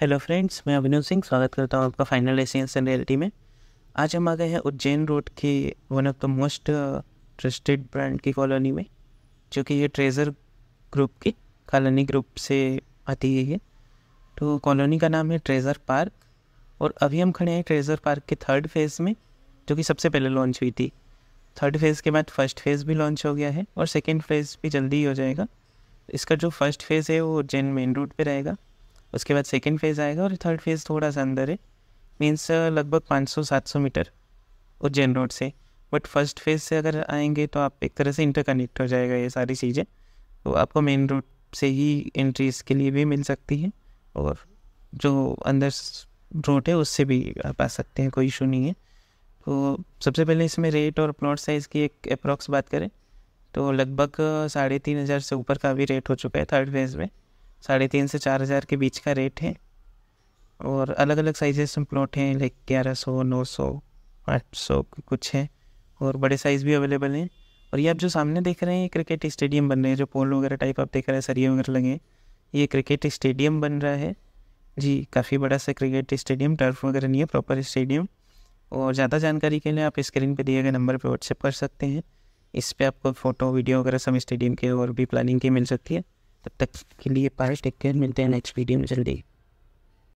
hello friends मैं अभिनव सिंह स्वागत करता हूँ आपका फाइनल एशियंस एन रियलिटी में आज हम आ गए हैं उज्जैन रोड uh, की one of the most trusted brand की कॉलोनी में जो कि ये ट्रेजर ग्रुप की कॉलोनी ग्रुप से आती है ये तो कॉलोनी का नाम है ट्रेजर पार्क और अभी हम खड़े हैं ट्रेजर पार्क के थर्ड फेज़ में जो कि सबसे पहले लॉन्च हुई थी थर्ड फेज़ के बाद फर्स्ट फेज़ भी लॉन्च हो गया है और सेकेंड फेज़ भी जल्दी ही हो जाएगा इसका जो फर्स्ट फेज़ है वो उज्जैन मेन रोड पर रहेगा उसके बाद सेकेंड फेज़ आएगा और थर्ड फेज़ थोड़ा सा अंदर है मीन्स लगभग 500-700 मीटर उज्जैन रोड से बट फर्स्ट फेज़ से अगर आएंगे तो आप एक तरह से इंटरकनेक्ट हो जाएगा ये सारी चीज़ें तो आपको मेन रोड से ही एंट्रीज के लिए भी मिल सकती है और जो अंदर रोड है उससे भी आप आ सकते हैं कोई इशू नहीं है तो सबसे पहले इसमें रेट और प्लॉट साइज़ की एक अप्रॉक्स बात करें तो लगभग साढ़े तीन हज़ार से ऊपर का भी रेट हो चुका है थर्ड फेज़ में साढ़े तीन से चार हज़ार के बीच का रेट है और अलग अलग साइजेस में प्लॉट हैं लाइक ग्यारह सौ नौ सौ आठ सौ कुछ हैं और बड़े साइज़ भी अवेलेबल हैं और ये आप जो सामने देख रहे हैं ये क्रिकेट स्टेडियम बन रहे हैं जो पोल वगैरह टाइप आप देख रहे हैं सरिये वगैरह लगे ये क्रिकेट स्टेडियम बन रहा है जी काफ़ी बड़ा सा क्रिकेट स्टेडियम टर्फ वगैरह नहीं है प्रॉपर स्टेडियम और ज़्यादा जानकारी के लिए आप स्क्रीन पर दिए गए नंबर पर व्हाट्सएप कर सकते हैं इस पर आपको फ़ोटो वीडियो वगैरह सब स्टेडियम के और भी प्लानिंग की मिल सकती है तब तक के लिए पाए टेक केयर मिलते हैं नेक्स्ट वीडियो में जल्दी